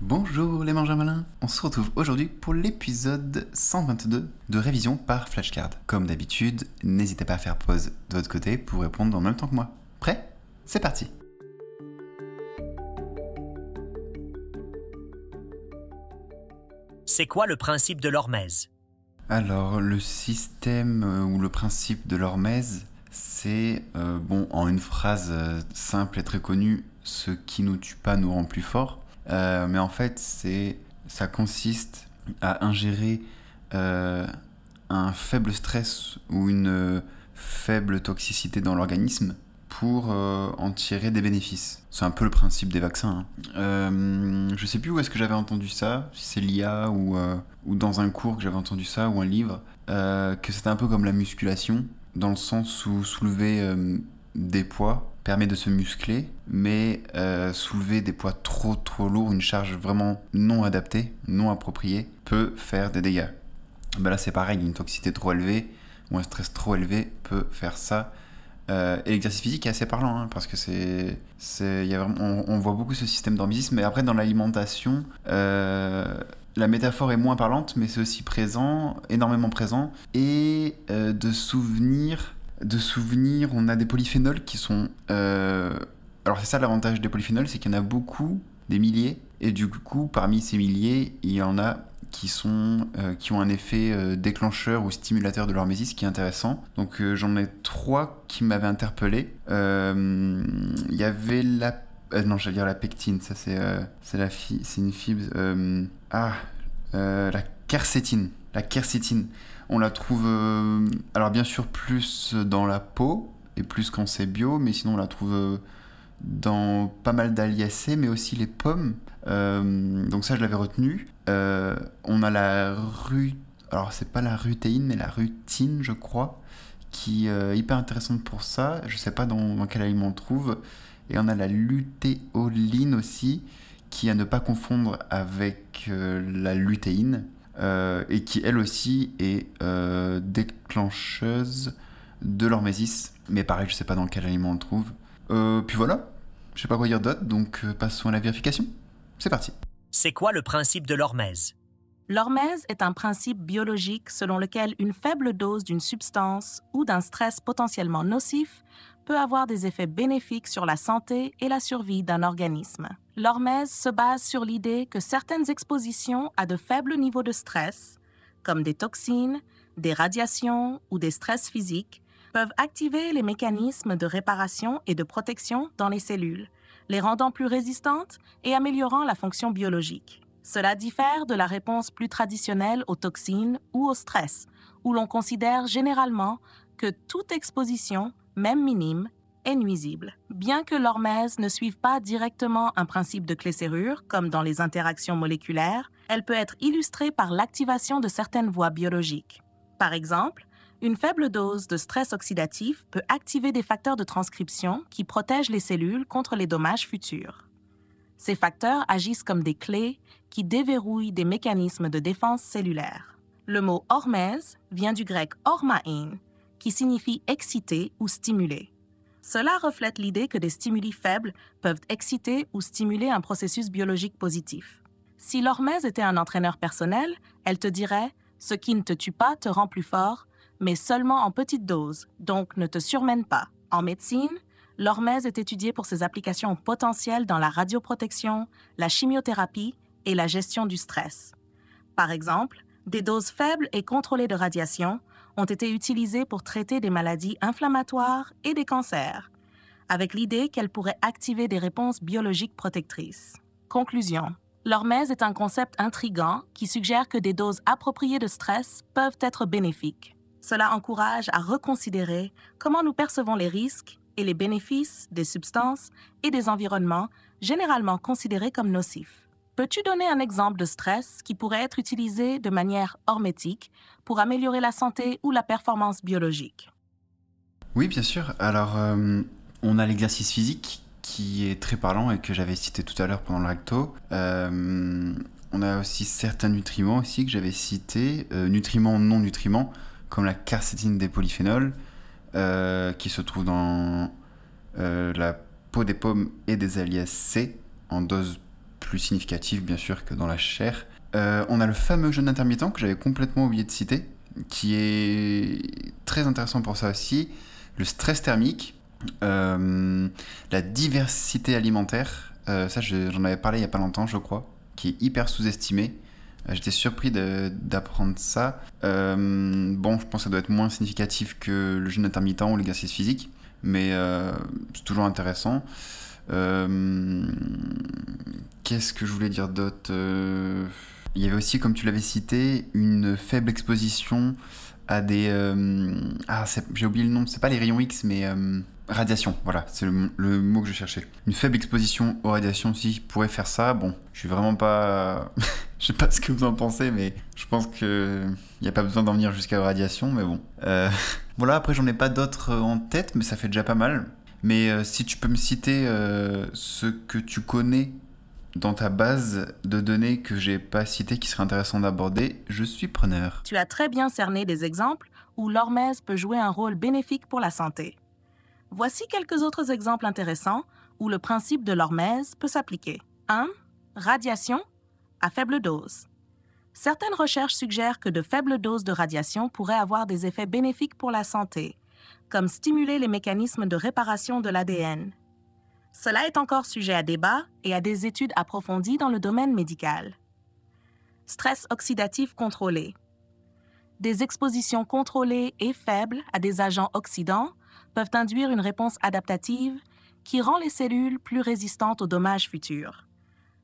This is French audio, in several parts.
Bonjour les mangeurs malins On se retrouve aujourd'hui pour l'épisode 122 de révision par flashcard. Comme d'habitude, n'hésitez pas à faire pause de votre côté pour répondre en même temps que moi. Prêt C'est parti C'est quoi le principe de l'hormèse Alors, le système euh, ou le principe de l'hormèse, c'est, euh, bon, en une phrase euh, simple et très connue, ce qui nous tue pas nous rend plus fort. Euh, mais en fait, c'est, ça consiste à ingérer euh, un faible stress ou une faible toxicité dans l'organisme pour euh, en tirer des bénéfices. C'est un peu le principe des vaccins. Je hein. Euh, je sais plus où est-ce que j'avais entendu ça, si c'est l'IA ou, ou dans un cours que j'avais entendu ça ou un livre, que c'était un peu comme la musculation, dans le sens où soulever des poids permet de se muscler, mais euh, soulever des poids trop trop lourds, une charge vraiment non adaptée, non appropriée, peut faire des dégâts. Bah là c'est pareil, une toxicité trop élevée ou un stress trop élevé peut faire ça. Euh, et l'exercice physique est assez parlant, hein, parce que c'est, on, voit beaucoup ce système d'ambition, mais après dans l'alimentation, euh, la métaphore est moins parlante, mais c'est aussi présent, énormément présent, et de souvenirs de souvenirs, on a des polyphénols qui sont... Euh, alors c'est ça l'avantage des polyphénols, c'est qu'il y en a beaucoup, des milliers, et du coup parmi ces milliers, il y en a qui, sont, euh, qui ont un effet euh, déclencheur ou stimulateur de ce qui est intéressant. Donc j'en ai trois qui m'avaient interpellé. Il y avait la... non, j'allais dire la pectine, ça c'est la fi... c'est une fibre... ah, la quercétine. La quercétine. On la trouve, euh, alors bien sûr, plus dans la peau et plus quand c'est bio, mais sinon on la trouve euh, dans pas mal d'aliacées, mais aussi les pommes. Euh, donc ça, je l'avais retenu. on a la rue, alors c'est pas la rutéine, mais la rutine, je crois, qui est hyper intéressante pour ça. Je sais pas dans, quel aliment on trouve. Et on a la lutéoline aussi, qui à ne pas confondre avec la lutéine, euh, et qui elle aussi est euh, déclencheuse de l'hormésis. Mais pareil, je ne sais pas dans quel aliment on le trouve. Euh, puis voilà, je sais pas quoi dire d'autre, donc passons à la vérification. C'est parti. C'est quoi le principe de l'hormèse L'hormèse est un principe biologique selon lequel une faible dose d'une substance ou d'un stress potentiellement nocif peut avoir des effets bénéfiques sur la santé et la survie d'un organisme. L'hormèse se base sur l'idée que certaines expositions à de faibles niveaux de stress, comme des toxines, des radiations ou des stress physiques, peuvent activer les mécanismes de réparation et de protection dans les cellules, les rendant plus résistantes et améliorant la fonction biologique. Cela diffère de la réponse plus traditionnelle aux toxines ou au stress, où l'on considère généralement que toute exposition même minime, est nuisible. Bien que l'hormèse ne suive pas directement un principe de clé-serrure, comme dans les interactions moléculaires, elle peut être illustrée par l'activation de certaines voies biologiques. Par exemple, une faible dose de stress oxydatif peut activer des facteurs de transcription qui protègent les cellules contre les dommages futurs. Ces facteurs agissent comme des clés qui déverrouillent des mécanismes de défense cellulaire. Le mot hormèse vient du grec hormaïn, qui signifie exciter ou stimuler. Cela reflète l'idée que des stimuli faibles peuvent exciter ou stimuler un processus biologique positif. Si l'hormèse était un entraîneur personnel, elle te dirait Ce qui ne te tue pas te rend plus fort, mais seulement en petite dose, donc ne te surmène pas. En médecine, l'hormèse est étudiée pour ses applications potentielles dans la radioprotection, la chimiothérapie et la gestion du stress. Par exemple, des doses faibles et contrôlées de radiation ont été utilisées pour traiter des maladies inflammatoires et des cancers, avec l'idée qu'elles pourraient activer des réponses biologiques protectrices. Conclusion. L'hormèse est un concept intrigant qui suggère que des doses appropriées de stress peuvent être bénéfiques. Cela encourage à reconsidérer comment nous percevons les risques et les bénéfices des substances et des environnements généralement considérés comme nocifs. Peux-tu donner un exemple de stress qui pourrait être utilisé de manière hormétique pour améliorer la santé ou la performance biologique Oui, bien sûr. Alors, euh, on a l'exercice physique qui est très parlant et que j'avais cité tout à l'heure pendant le recto. Euh, on a aussi certains nutriments aussi que j'avais cités, euh, nutriments non nutriments, comme la carcétine des polyphénols, qui se trouve dans la peau des pommes et des alias C en dose plus significatif bien sûr que dans la chair. Euh, on a le fameux jeûne intermittent que j'avais complètement oublié de citer, qui est très intéressant pour ça aussi, le stress thermique, euh, la diversité alimentaire, euh, ça j'en avais parlé il n'y a pas longtemps je crois, qui est hyper sous-estimé. J'étais surpris d'apprendre ça. bon, je pense que ça doit être moins significatif que le jeûne intermittent ou l'exercice physique, mais c'est toujours intéressant. Euh, Qu'est-ce que je voulais dire d'autre euh, Il y avait aussi, comme tu l'avais cité, une faible exposition à des... Euh, ah, j'ai oublié le nom, c'est pas les rayons X, mais... Euh, radiation, voilà, c'est le, mot que je cherchais. Une faible exposition aux radiations aussi pourrait faire ça. Bon, je suis vraiment pas... je sais pas ce que vous en pensez, mais je pense que il n'y a pas besoin d'en venir jusqu'à radiation, mais bon. voilà, après j'en ai pas d'autres en tête, mais ça fait déjà pas mal. Mais si tu peux me citer ce que tu connais dans ta base de données que j'ai pas citée qui serait intéressant d'aborder, je suis preneur. Tu as très bien cerné des exemples où l'hormèse peut jouer un rôle bénéfique pour la santé. Voici quelques autres exemples intéressants où le principe de l'hormèse peut s'appliquer. 1. Radiation à faible dose. Certaines recherches suggèrent que de faibles doses de radiation pourraient avoir des effets bénéfiques pour la santé, comme stimuler les mécanismes de réparation de l'ADN, cela est encore sujet à débat et à des études approfondies dans le domaine médical. Stress oxydatif contrôlé. Des expositions contrôlées et faibles à des agents oxydants peuvent induire une réponse adaptative qui rend les cellules plus résistantes aux dommages futurs.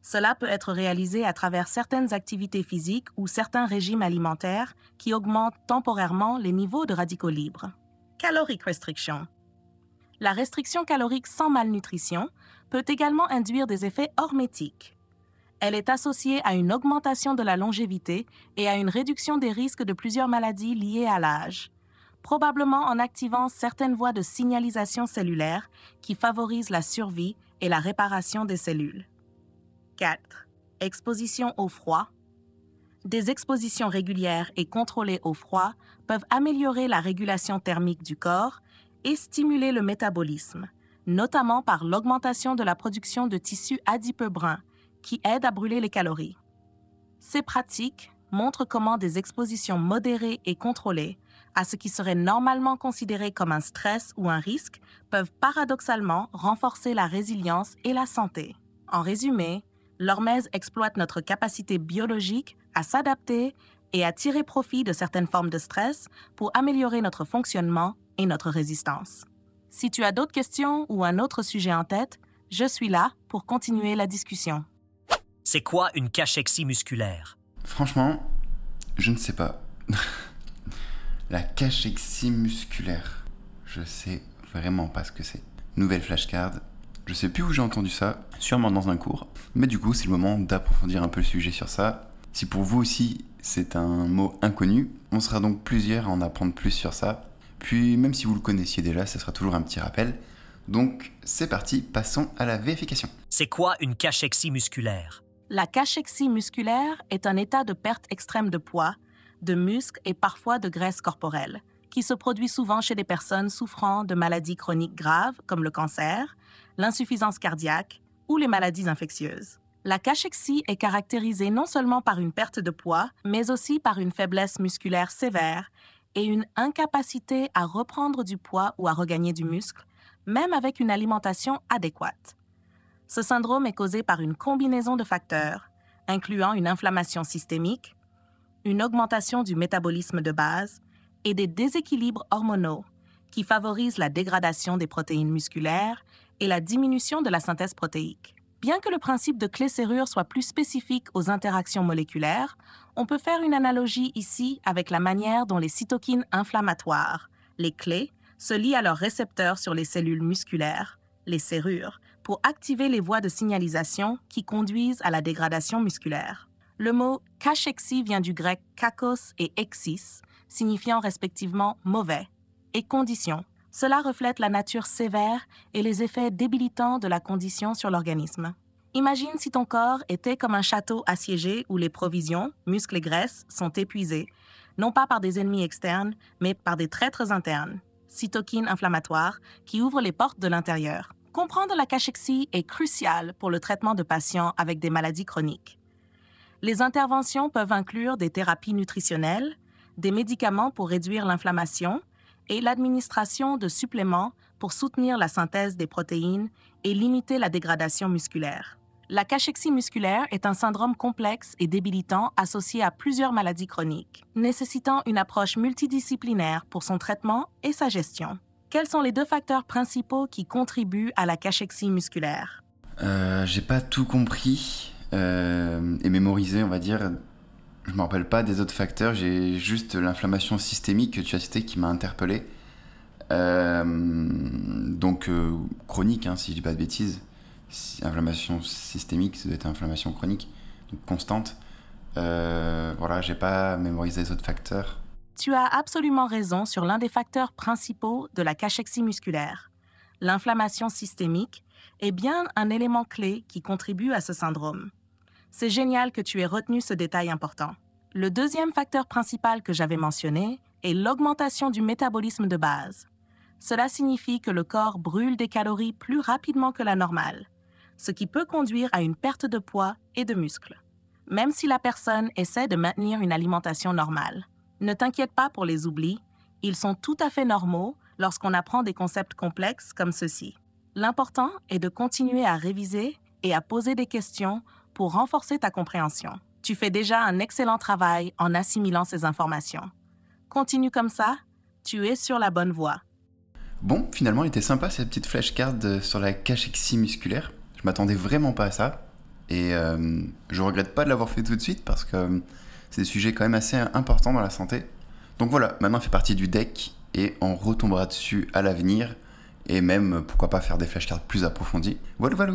Cela peut être réalisé à travers certaines activités physiques ou certains régimes alimentaires qui augmentent temporairement les niveaux de radicaux libres. Caloric restriction. La restriction calorique sans malnutrition peut également induire des effets hormétiques. Elle est associée à une augmentation de la longévité et à une réduction des risques de plusieurs maladies liées à l'âge, probablement en activant certaines voies de signalisation cellulaire qui favorisent la survie et la réparation des cellules. 4. Exposition au froid. Des expositions régulières et contrôlées au froid peuvent améliorer la régulation thermique du corps et stimuler le métabolisme, notamment par l'augmentation de la production de tissus adipeux bruns, qui aident à brûler les calories. Ces pratiques montrent comment des expositions modérées et contrôlées à ce qui serait normalement considéré comme un stress ou un risque peuvent paradoxalement renforcer la résilience et la santé. En résumé, l'hormèse exploite notre capacité biologique à s'adapter et à tirer profit de certaines formes de stress pour améliorer notre fonctionnement et notre résistance. Si tu as d'autres questions ou un autre sujet en tête, je suis là pour continuer la discussion. C'est quoi une cachexie musculaire Franchement, je ne sais pas. la cachexie musculaire, je sais vraiment pas ce que c'est. Nouvelle flashcard, je sais plus où j'ai entendu ça, sûrement dans un cours. Mais du coup, c'est le moment d'approfondir un peu le sujet sur ça. Si pour vous aussi, c'est un mot inconnu. On sera donc plusieurs à en apprendre plus sur ça. Puis même si vous le connaissiez déjà, ce sera toujours un petit rappel. Donc c'est parti, passons à la vérification. C'est quoi une cachexie musculaire La cachexie musculaire est un état de perte extrême de poids, de muscles et parfois de graisse corporelle, qui se produit souvent chez des personnes souffrant de maladies chroniques graves comme le cancer, l'insuffisance cardiaque ou les maladies infectieuses. La cachexie est caractérisée non seulement par une perte de poids, mais aussi par une faiblesse musculaire sévère et une incapacité à reprendre du poids ou à regagner du muscle, même avec une alimentation adéquate. Ce syndrome est causé par une combinaison de facteurs, incluant une inflammation systémique, une augmentation du métabolisme de base et des déséquilibres hormonaux qui favorisent la dégradation des protéines musculaires et la diminution de la synthèse protéique. Bien que le principe de clé-serrure soit plus spécifique aux interactions moléculaires, on peut faire une analogie ici avec la manière dont les cytokines inflammatoires, les clés, se lient à leurs récepteurs sur les cellules musculaires, les serrures, pour activer les voies de signalisation qui conduisent à la dégradation musculaire. Le mot cachexie vient du grec kakos et exis, signifiant respectivement mauvais et condition, cela reflète la nature sévère et les effets débilitants de la condition sur l'organisme. Imagine si ton corps était comme un château assiégé où les provisions, muscles et graisses sont épuisées, non pas par des ennemis externes, mais par des traîtres internes, cytokines inflammatoires qui ouvrent les portes de l'intérieur. Comprendre la cachexie est crucial pour le traitement de patients avec des maladies chroniques. Les interventions peuvent inclure des thérapies nutritionnelles, des médicaments pour réduire l'inflammation, et l'administration de suppléments pour soutenir la synthèse des protéines et limiter la dégradation musculaire. La cachexie musculaire est un syndrome complexe et débilitant associé à plusieurs maladies chroniques, nécessitant une approche multidisciplinaire pour son traitement et sa gestion. Quels sont les deux facteurs principaux qui contribuent à la cachexie musculaire euh, J'ai pas tout compris euh, et mémorisé, on va dire, je ne me rappelle pas des autres facteurs, j'ai juste l'inflammation systémique que tu as cité qui m'a interpellé. Euh, donc euh, chronique, hein, si je dis pas de bêtises. Inflammation systémique, ça doit être inflammation chronique, donc constante. Euh, voilà, j'ai pas mémorisé les autres facteurs. Tu as absolument raison sur l'un des facteurs principaux de la cachexie musculaire. L'inflammation systémique est bien un élément clé qui contribue à ce syndrome. C'est génial que tu aies retenu ce détail important. Le deuxième facteur principal que j'avais mentionné est l'augmentation du métabolisme de base. Cela signifie que le corps brûle des calories plus rapidement que la normale, ce qui peut conduire à une perte de poids et de muscles, même si la personne essaie de maintenir une alimentation normale. Ne t'inquiète pas pour les oublis, ils sont tout à fait normaux lorsqu'on apprend des concepts complexes comme ceci. L'important est de continuer à réviser et à poser des questions pour renforcer ta compréhension. Tu fais déjà un excellent travail en assimilant ces informations. Continue comme ça, tu es sur la bonne voie. Bon, finalement, il était sympa cette petite flashcard euh, sur la cachexie musculaire. Je m'attendais vraiment pas à ça. Et euh, je regrette pas de l'avoir fait tout de suite parce que euh, c'est un sujet quand même assez important dans la santé. Donc voilà, maintenant fait partie du deck et on retombera dessus à l'avenir et même pourquoi pas faire des flashcards plus approfondies. Voilà, voilà